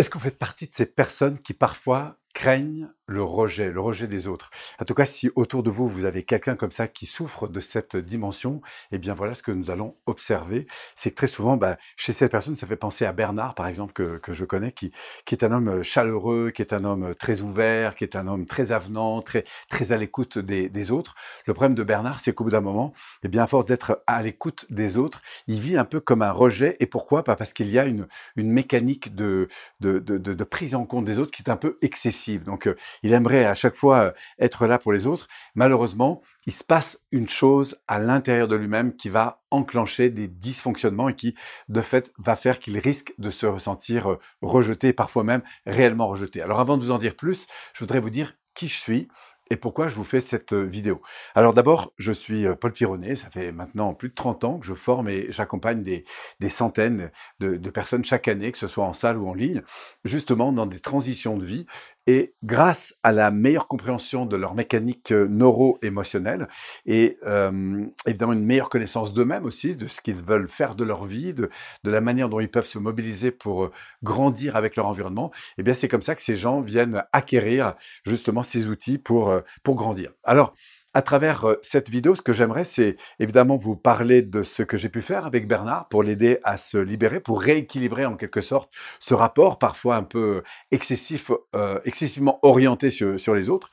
Est-ce qu'on fait partie de ces personnes qui parfois craignent le rejet, le rejet des autres. En tout cas, si autour de vous, vous avez quelqu'un comme ça qui souffre de cette dimension, eh bien voilà ce que nous allons observer. C'est que très souvent, bah, chez cette personne, ça fait penser à Bernard, par exemple, que, je connais, qui, est un homme euh, chaleureux, qui est un homme euh, très ouvert, qui est un homme très avenant, très, très à l'écoute des, autres. Le problème de Bernard, c'est qu'au bout d'un moment, eh bien, à force d'être à l'écoute des autres, il vit un peu comme un rejet. Et pourquoi bah, Parce qu'il y a une, mécanique de de prise en compte des autres qui est un peu excessive. Donc, euh, il aimerait à chaque fois euh, être là pour les autres. Malheureusement, il se passe une chose à l'intérieur de lui-même qui va enclencher des dysfonctionnements et qui, de fait, va faire qu'il risque de se ressentir euh, rejeté, parfois même réellement rejeté. Alors avant de vous en dire plus, je voudrais vous dire qui je suis, et pourquoi je vous fais cette euh, vidéo. Alors d'abord, je suis Paul Pironnet, ça fait maintenant plus de 30 ans que je forme et j'accompagne des, centaines de, personnes chaque année, que ce soit en salle ou en ligne, justement dans des transitions de vie et grâce à la meilleure compréhension de leur mécanique euh, neuro-émotionnelle et euh, évidemment une meilleure connaissance d'eux-mêmes aussi, de ce qu'ils veulent faire de leur vie, de, la manière dont ils peuvent se mobiliser pour euh, grandir avec leur environnement, et eh bien c'est comme ça que ces gens viennent acquérir justement ces outils pour, pour grandir. Alors, à travers euh, cette vidéo, ce que j'aimerais, c'est évidemment vous parler de ce que j'ai pu faire avec Bernard pour l'aider à se libérer, pour rééquilibrer en quelque sorte ce rapport parfois un peu excessif, euh, excessivement orienté sur, les autres.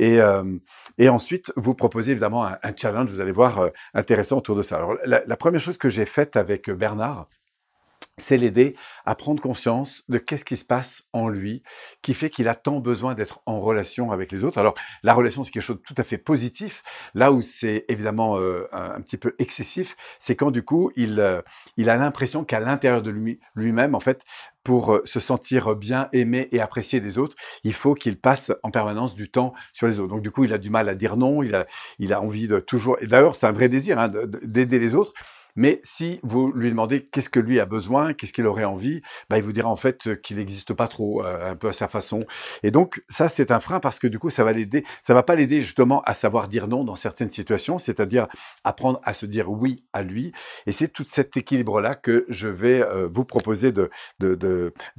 Et, euh, et ensuite, vous proposer évidemment un, challenge, vous allez voir, intéressant autour de ça. Alors, la première chose que j'ai faite avec Bernard, c'est l'aider à prendre conscience de qu'est-ce qui se passe en lui qui fait qu'il a tant besoin d'être en relation avec les autres. Alors la relation c'est quelque chose de tout à fait positif. Là où c'est évidemment euh, un, petit peu excessif, c'est quand du coup il euh, a l'impression qu'à l'intérieur de lui même en fait pour euh, se sentir bien aimé et apprécié des autres, il faut qu'il passe en permanence du temps sur les autres. Donc du coup, il a du mal à dire non, il a, envie de toujours... Et d'ailleurs, c'est un vrai désir hein, d'aider les autres, mais si vous lui demandez qu'est-ce que lui a besoin, qu'est-ce qu'il aurait envie, bah, il vous dira en fait qu'il n'existe pas trop, euh, un peu à sa façon. Et donc ça, c'est un frein parce que du coup, ça va l'aider, ça va pas l'aider justement à savoir dire non dans certaines situations, c'est-à-dire apprendre à se dire oui à lui. Et c'est tout cet équilibre-là que je vais euh, vous proposer bah, de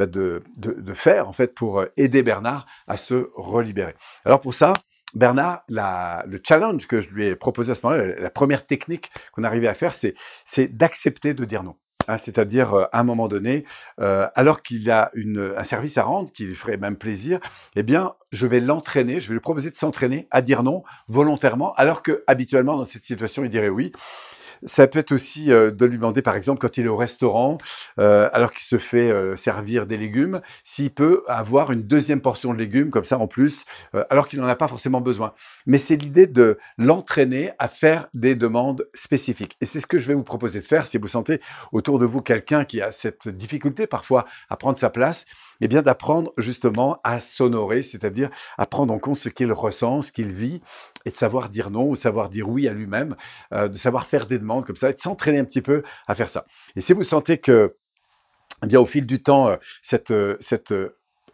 de, faire en fait pour euh, aider Bernard à se relibérer. Alors pour ça, Bernard, le challenge que je lui ai proposé à ce moment-là, la, première technique qu'on arrivait à faire, c'est d'accepter de dire non. Hein, c'est-à-dire euh, à un moment donné, euh, alors qu'il a un service à rendre qui ferait même plaisir, eh bien, je vais l'entraîner, je vais lui proposer de s'entraîner à dire non volontairement, alors que habituellement dans cette situation, il dirait oui. Ça peut être aussi euh, de lui demander, par exemple, quand il est au restaurant, euh, alors qu'il se fait euh, servir des légumes, s'il peut avoir une deuxième portion de légumes, comme ça en plus, alors qu'il n'en a pas forcément besoin. Mais c'est l'idée de l'entraîner à faire des demandes spécifiques. Et c'est ce que je vais vous proposer de faire si vous sentez autour de vous quelqu'un qui a cette difficulté parfois à prendre sa place bien d'apprendre justement à s'honorer, c'est-à-dire à prendre en compte ce qu'il ressent, ce qu'il vit, et de savoir dire non ou savoir dire oui à lui-même, euh, de savoir faire des demandes comme ça, et de s'entraîner un petit peu à faire ça. Et si vous sentez que eh bien, au fil du temps, euh, cette, euh, cette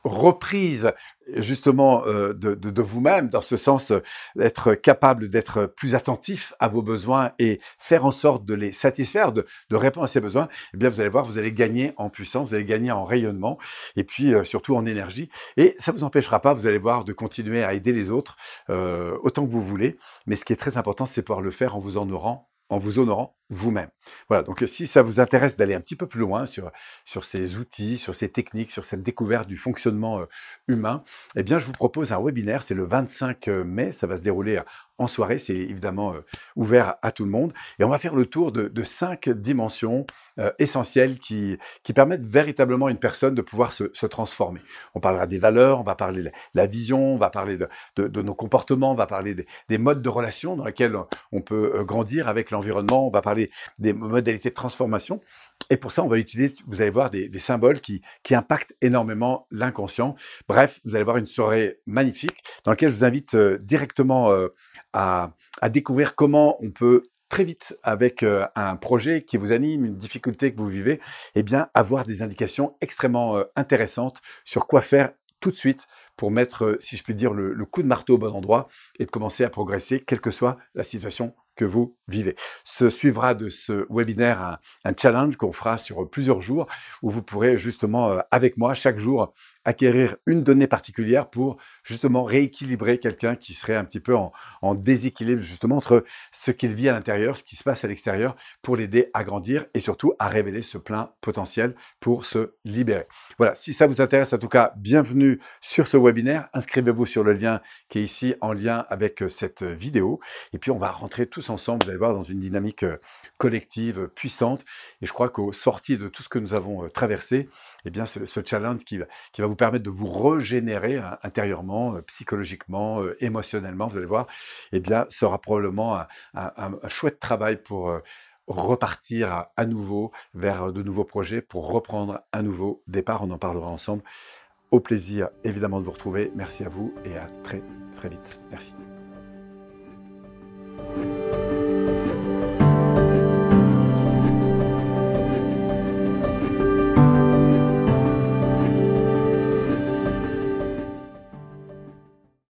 reprise justement euh, de, vous-même, dans ce sens, euh, d'être être capable d'être plus attentif à vos besoins et faire en sorte de les satisfaire, de, répondre à ces besoins, eh bien vous allez voir, vous allez gagner en puissance, vous allez gagner en rayonnement et puis euh, surtout en énergie. Et ça ne vous empêchera pas, vous allez voir, de continuer à aider les autres autant que vous voulez. Mais ce qui est très important, c'est pouvoir le faire en vous en honorant en vous honorant vous-même. Voilà, donc si ça vous intéresse d'aller un petit peu plus loin sur, sur ces outils, sur ces techniques, sur cette découverte du fonctionnement euh, humain, eh bien je vous propose un webinaire, c'est le 25 euh, mai, ça va se dérouler en soirée. C'est évidemment euh, ouvert à tout le monde. Et on va faire le tour de, cinq dimensions euh, essentielles qui, permettent véritablement une personne de pouvoir se, transformer. On parlera des valeurs, on va parler de la vision, on va parler de, nos comportements, on va parler des, modes de relation dans lesquels on peut euh, grandir avec l'environnement, on va parler des modalités de transformation. Et pour ça, on va utiliser, vous allez voir, des, symboles qui, impactent énormément l'inconscient. Bref, vous allez voir une soirée magnifique dans laquelle je vous invite directement à, découvrir comment on peut très vite avec euh, un projet qui vous anime, une difficulté que vous vivez, eh bien, avoir des indications extrêmement euh, intéressantes sur quoi faire tout de suite pour mettre, euh, si je puis dire, le, coup de marteau au bon endroit et commencer à progresser, quelle que soit la situation que vous vivez. Se suivra de ce webinaire un challenge qu'on fera sur plusieurs jours où vous pourrez justement, avec moi, chaque jour, acquérir une donnée particulière pour justement rééquilibrer quelqu'un qui serait un petit peu en, déséquilibre justement entre ce qu'il vit à l'intérieur, ce qui se passe à l'extérieur, pour l'aider à grandir et surtout à révéler ce plein potentiel pour se libérer. Voilà, si ça vous intéresse en tout cas, bienvenue sur ce webinaire. Inscrivez-vous sur le lien qui est ici en lien avec euh, cette vidéo. Et puis on va rentrer tous ensemble, vous allez voir, dans une dynamique euh, collective euh, puissante. Et je crois qu'au sorti de tout ce que nous avons traversé, eh bien ce, challenge qui, qui va vous permettre de vous régénérer hein, intérieurement, euh, psychologiquement, euh, émotionnellement. Vous allez voir, eh bien, ça sera probablement un, un chouette travail pour euh, repartir à nouveau vers de nouveaux projets pour reprendre un nouveau départ. On en parlera ensemble. Au plaisir évidemment de vous retrouver. Merci à vous et à très très vite. Merci.